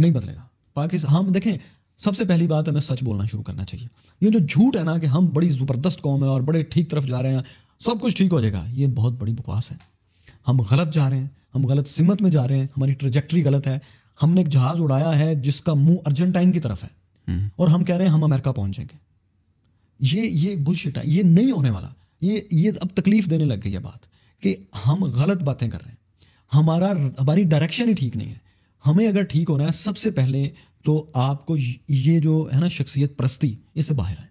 नहीं बदलेगा पाकिस्तान हम देखें सबसे पहली बात हमें सच बोलना शुरू करना चाहिए ये जो झूठ है ना कि हम बड़ी ज़बरदस्त कौम है और बड़े ठीक तरफ जा रहे हैं सब कुछ ठीक हो जाएगा ये बहुत बड़ी बकवास है हम गलत जा रहे हैं हम गलत सिमत में जा रहे हैं हमारी ट्रेजेक्ट्री गलत है हमने एक जहाज़ उड़ाया है जिसका मुंह अर्जेंटाइन की तरफ है हम्म। और हम कह रहे हैं हम अमेरिका जाएंगे ये ये बुलशिट है ये नहीं होने वाला ये ये अब तकलीफ देने लग गई है बात कि हम गलत बातें कर रहे हैं हमारा हमारी डायरेक्शन ही ठीक नहीं है हमें अगर ठीक होना है सबसे पहले तो आपको ये जो है ना शख्सियत प्रस्ती इससे बाहर आए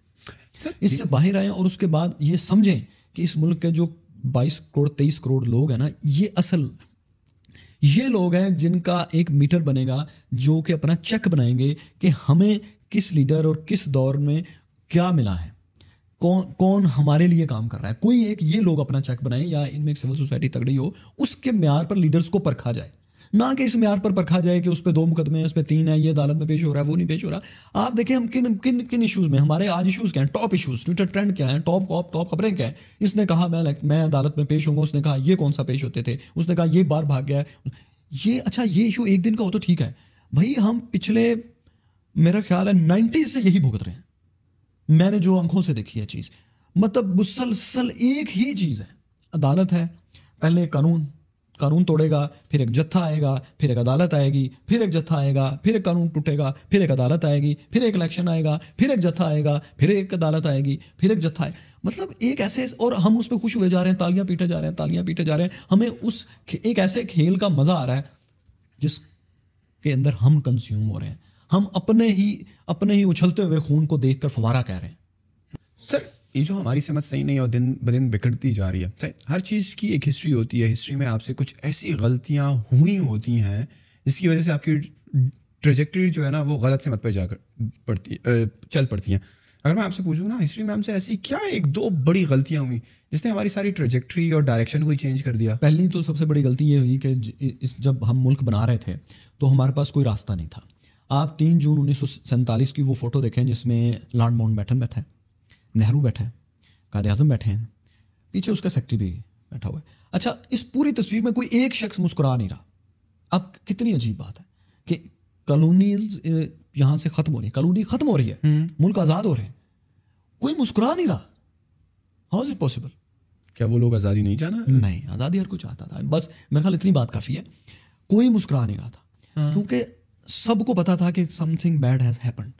सर इससे बाहर आए और उसके बाद ये समझें कि इस मुल्क के जो 22 करोड़ 23 करोड़ लोग हैं ना ये असल ये लोग हैं जिनका एक मीटर बनेगा जो कि अपना चेक बनाएंगे कि हमें किस लीडर और किस दौर में क्या मिला है कौन कौन हमारे लिए काम कर रहा है कोई एक ये लोग अपना चेक बनाए या इनमें एक सिविल सोसाइटी तगड़ी हो उसके म्यार पर लीडर्स को परखा जाए ना कि इस म्यार पर परखा जाए कि उस पर दो मुकदमे हैं उस पर तीन है ये अदालत में पेश हो रहा है वो नहीं पेश हो रहा आप देखें हम किन किन किन इशूज़ में हमारे आज इशूज़ क्या हैं टॉप इशूज़ ट्विटर ट्रेंड क्या है टॉप कॉप टॉप खबरें क्या है इसने कहा मैं मैं अदालत में पेश होंगे उसने कहा ये कौन सा पेश होते थे उसने कहा ये बार भाग गया ये अच्छा ये इशू एक दिन का हो तो ठीक है भाई हम पिछले मेरा ख्याल है नाइन्टीज से यही भुगत रहे हैं मैंने जो आंखों से देखी है चीज़ मतलब मुसलसल एक ही चीज़ है अदालत है पहले कानून कानून तोड़ेगा फिर एक जत्था आएगा फिर एक अदालत आएगी फिर एक जत्था आएगा फिर एक कानून टूटेगा फिर एक अदालत आएगी फिर एक इलेक्शन आएगा फिर एक जत्था आएगा फिर एक अदालत आएगी फिर एक जत्था आएगा मतलब एक ऐसे और हम उस पर खुश हुए जा रहे हैं तालियां पीटे जा रहे हैं तालियां पीटे जा रहे हैं हमें उस एक ऐसे खेल का मज़ा आ रहा है जिसके अंदर हम कंज्यूम हो रहे हैं हम अपने ही अपने ही उछलते हुए खून को देख कर फवारा कह रहे हैं सर ये जो हमारी समझ सही नहीं और दिन ब दिन बिगड़ती जा रही है हर चीज़ की एक हिस्ट्री होती है हिस्ट्री में आपसे कुछ ऐसी गलतियाँ हुई होती हैं जिसकी वजह से आपकी ट्रेजेक्ट्री जो है ना वो गलत से मत पर जाकर पड़ती चल पड़ती हैं अगर मैं आपसे पूछूँ ना हिस्ट्री में हमसे ऐसी क्या एक दो बड़ी गलतियाँ हुई जिसने हमारी सारी ट्रेजेक्ट्री और डायरेक्शन को ही चेंज कर दिया पहली तो सबसे बड़ी गलती ये हुई कि इस जब हम मुल्क बना रहे थे तो हमारे पास कोई रास्ता नहीं था आप तीन जून उन्नीस की वो फ़ोटो देखें जिसमें लॉर्ड माउंट बैठन बैठे नेहरू बैठा है कायद अजम बैठे हैं पीछे उसका सेक्रेटरी भी बैठा हुआ है अच्छा इस पूरी तस्वीर में कोई एक शख्स मुस्कुरा नहीं रहा अब कितनी अजीब बात है कि कलोनी यहाँ से ख़त्म हो रही है कलोनी ख़त्म हो रही है हम्म। मुल्क आज़ाद हो रहे हैं कोई मुस्कुरा नहीं रहा हाउ इज़ इट पॉसिबल क्या वो लोग आज़ादी नहीं चाहना नहीं आज़ादी हर कोई चाहता था बस मेरे ख्याल इतनी बात काफ़ी है कोई मुस्कुरा नहीं रहा था हाँ। क्योंकि सबको पता था कि समथिंग बैड हैज़ हैपन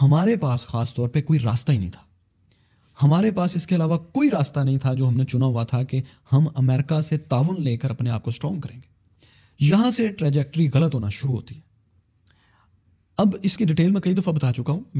हमारे पास ख़ास तौर पे कोई रास्ता ही नहीं था हमारे पास इसके अलावा कोई रास्ता नहीं था जो हमने चुना हुआ था कि हम अमेरिका से ताउन लेकर अपने आप को स्ट्रॉन्ग करेंगे यहां से ट्रेजेक्ट्री गलत होना शुरू होती है अब इसकी डिटेल में कई दफ़ा बता चुका हूं